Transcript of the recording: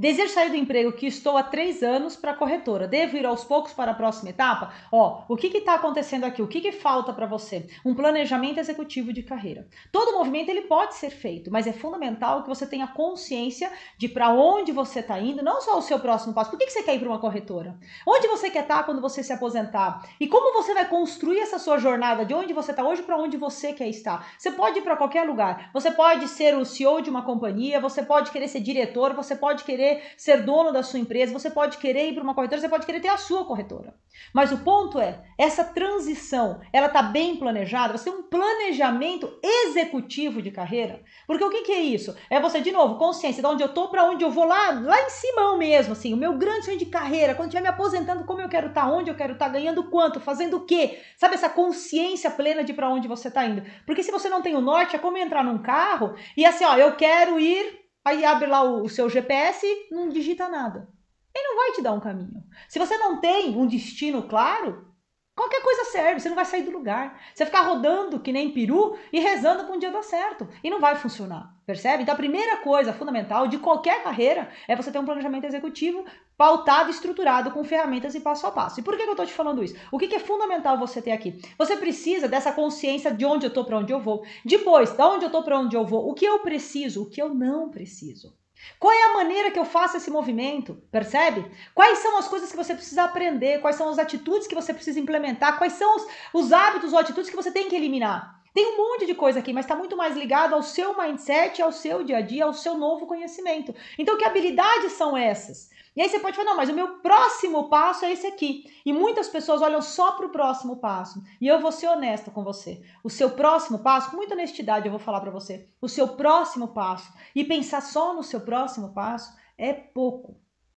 Desejo sair do emprego que estou há três anos para corretora. Devo ir aos poucos para a próxima etapa? Ó, o que está acontecendo aqui? O que, que falta para você? Um planejamento executivo de carreira. Todo movimento ele pode ser feito, mas é fundamental que você tenha consciência de para onde você está indo, não só o seu próximo passo. Por que, que você quer ir para uma corretora? Onde você quer estar tá quando você se aposentar? E como você vai construir essa sua jornada de onde você está hoje para onde você quer estar? Você pode ir para qualquer lugar. Você pode ser o CEO de uma companhia, você pode querer ser diretor, você pode querer querer ser dono da sua empresa, você pode querer ir para uma corretora, você pode querer ter a sua corretora. Mas o ponto é, essa transição, ela está bem planejada, você tem um planejamento executivo de carreira. Porque o que, que é isso? É você, de novo, consciência de onde eu estou para onde eu vou lá, lá em cima mesmo, assim, o meu grande sonho de carreira, quando estiver me aposentando, como eu quero estar, tá, onde eu quero estar, tá, ganhando quanto, fazendo o quê? Sabe, essa consciência plena de para onde você está indo. Porque se você não tem o norte, é como entrar num carro e assim, ó, eu quero ir Aí abre lá o, o seu GPS, não digita nada. Ele não vai te dar um caminho. Se você não tem um destino claro, Qualquer coisa serve, você não vai sair do lugar. Você ficar rodando que nem peru e rezando para um dia dar certo. E não vai funcionar, percebe? Então a primeira coisa fundamental de qualquer carreira é você ter um planejamento executivo pautado, estruturado, com ferramentas e passo a passo. E por que, eu estou te falando isso? O que, é fundamental você ter aqui? Você precisa dessa consciência de onde eu estou para onde eu vou. Depois, da de onde eu estou para onde eu vou. O que eu preciso, o que eu não preciso. Qual é a maneira que eu faço esse movimento? Percebe? Quais são as coisas que você precisa aprender? Quais são as atitudes que você precisa implementar? Quais são os, os hábitos ou atitudes que você tem que eliminar? Tem um monte de coisa aqui, mas está muito mais ligado ao seu mindset, ao seu dia a dia, ao seu novo conhecimento. Então, que habilidades são essas? E aí você pode falar, não, mas o meu próximo passo é esse aqui. E muitas pessoas olham só para o próximo passo. E eu vou ser honesta com você. O seu próximo passo, com muita honestidade eu vou falar para você, o seu próximo passo e pensar só no seu próximo passo é pouco.